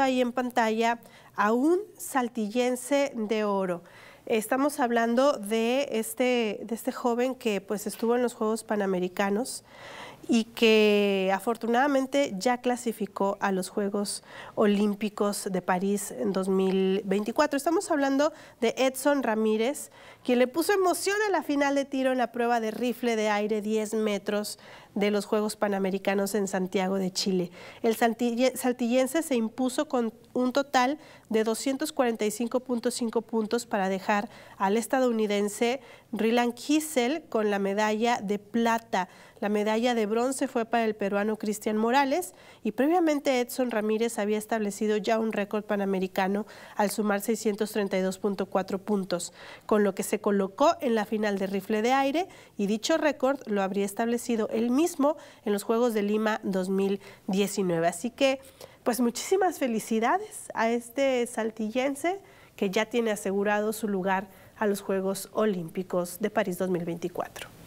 ahí en pantalla a un saltillense de oro. Estamos hablando de este, de este joven que pues estuvo en los Juegos Panamericanos y que afortunadamente ya clasificó a los Juegos Olímpicos de París en 2024. Estamos hablando de Edson Ramírez, quien le puso emoción a la final de tiro en la prueba de rifle de aire 10 metros de los Juegos Panamericanos en Santiago de Chile. El saltillense se impuso con un total de 245.5 puntos para dejar al estadounidense Rylan Kissel con la medalla de plata. La medalla de bronce fue para el peruano Cristian Morales y previamente Edson Ramírez había establecido ya un récord panamericano al sumar 632.4 puntos, con lo que se colocó en la final de rifle de aire y dicho récord lo habría establecido él mismo en los Juegos de Lima 2019. Así que pues muchísimas felicidades a este saltillense que ya tiene asegurado su lugar a los Juegos Olímpicos de París 2024.